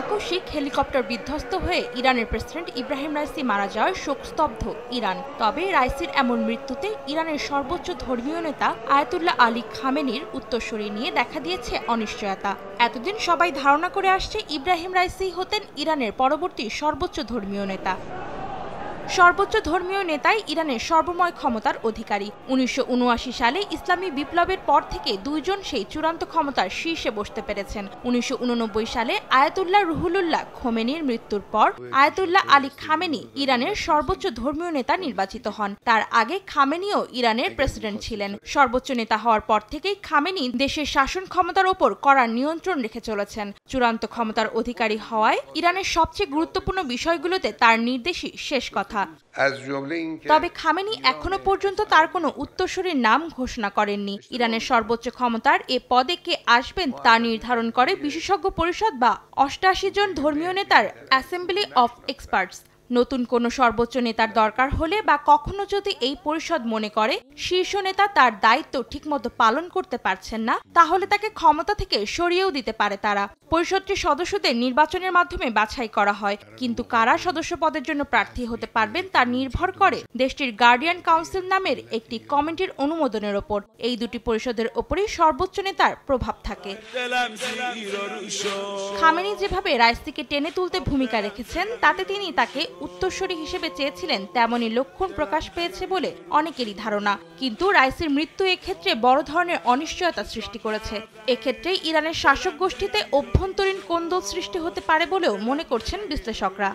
আকস্মিক হেলিকপ্টার বিধ্বস্ত হয়ে ইরানের প্রেসিডেন্ট ইব্রাহিম রাইসি মারা যাওয়ায় শোকস্তব্ধ ইরান তবে রাইসির এমন মৃত্যুতে ইরানের সর্বোচ্চ ধর্মীয় নেতা আয়াতুল্লাহ আলী খামেনির উত্তরসরি নিয়ে দেখা দিয়েছে অনিশ্চয়তা এতদিন সবাই ধারণা করে আসছে ইব্রাহিম রাইসি হতেন ইরানের পরবর্তী সর্বোচ্চ ধর্মীয় নেতা সর্বোচ্চ ধর্মীয় নেতাই ইরানের সর্বময় ক্ষমতার অধিকারী উনিশশো সালে ইসলামী বিপ্লবের পর থেকে দুইজন সেই চূড়ান্ত ক্ষমতার শীর্ষে বসতে পেরেছেন উনিশশো সালে আয়াতুল্লাহ রুহুলুল্লাহ খোমেনির মৃত্যুর পর আয়াতুল্লাহ আলী খামেনি ইরানের সর্বোচ্চ ধর্মীয় নেতা নির্বাচিত হন তার আগে খামেনিও ইরানের প্রেসিডেন্ট ছিলেন সর্বোচ্চ নেতা হওয়ার পর থেকেই খামেনি দেশের শাসন ক্ষমতার ওপর কড়া নিয়ন্ত্রণ রেখে চলেছেন চূড়ান্ত ক্ষমতার অধিকারী হওয়ায় ইরানের সবচেয়ে গুরুত্বপূর্ণ বিষয়গুলোতে তার নির্দেশই শেষ কথা কথা তবে খামেনি এখনো পর্যন্ত তার কোনো উত্তরসূরির নাম ঘোষণা করেননি ইরানের সর্বোচ্চ ক্ষমতার এ পদে কে আসবেন তা নির্ধারণ করে বিশেষজ্ঞ পরিষদ বা অষ্টাশি জন ধর্মীয় নেতার অ্যাসেম্বলি অফ এক্সপার্টস নতুন কোনো সর্বোচ্চ নেতার দরকার হলে বা কখনো যদি এই পরিষদ মনে করে শীর্ষ নেতা তার দায়িত্ব ঠিকমতো পালন করতে পারছেন না তাহলে তাকে ক্ষমতা থেকে সরিয়েও দিতে পারে তারা পরিষদটির সদস্যদের নির্বাচনের মাধ্যমে বাছাই করা হয় কিন্তু কারা সদস্য পদের জন্য প্রার্থী হতে পারবেন তা নির্ভর করে দেশটির গার্ডিয়ান কাউন্সিল নামের একটি কমিটির অনুমোদনের ওপর এই দুটি পরিষদের ওপরেই সর্বোচ্চ নেতার প্রভাব থাকে খামেনি যেভাবে রাইসিকে টেনে তুলতে ভূমিকা রেখেছেন তাতে তিনি তাকে উত্তরসূরি হিসেবে চেয়েছিলেন তেমনই লক্ষণ প্রকাশ পেয়েছে বলে অনেকেরই ধারণা কিন্তু রাইসির মৃত্যু এক্ষেত্রে বড় ধরনের অনিশ্চয়তা সৃষ্টি করেছে এক্ষেত্রে ইরানের শাসক গোষ্ঠীতে অভ্যন্তরীণ কোন্দল সৃষ্টি হতে পারে বলেও মনে করছেন বিশ্লেষকরা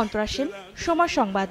অন্তরাসীন সময় সংবাদ